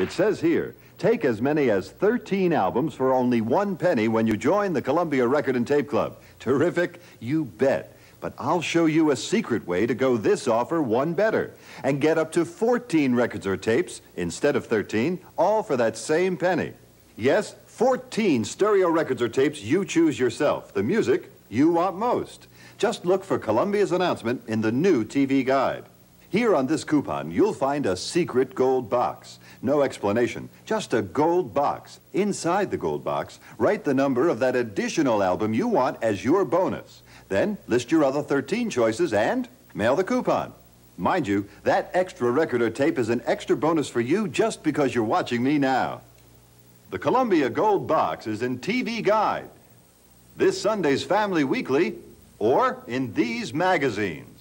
It says here, take as many as 13 albums for only one penny when you join the Columbia Record and Tape Club. Terrific? You bet. But I'll show you a secret way to go this offer one better and get up to 14 records or tapes instead of 13, all for that same penny. Yes, 14 stereo records or tapes you choose yourself, the music you want most. Just look for Columbia's announcement in the new TV guide. Here on this coupon, you'll find a secret gold box. No explanation, just a gold box. Inside the gold box, write the number of that additional album you want as your bonus. Then list your other 13 choices and mail the coupon. Mind you, that extra record or tape is an extra bonus for you just because you're watching me now. The Columbia Gold Box is in TV Guide, this Sunday's Family Weekly, or in these magazines.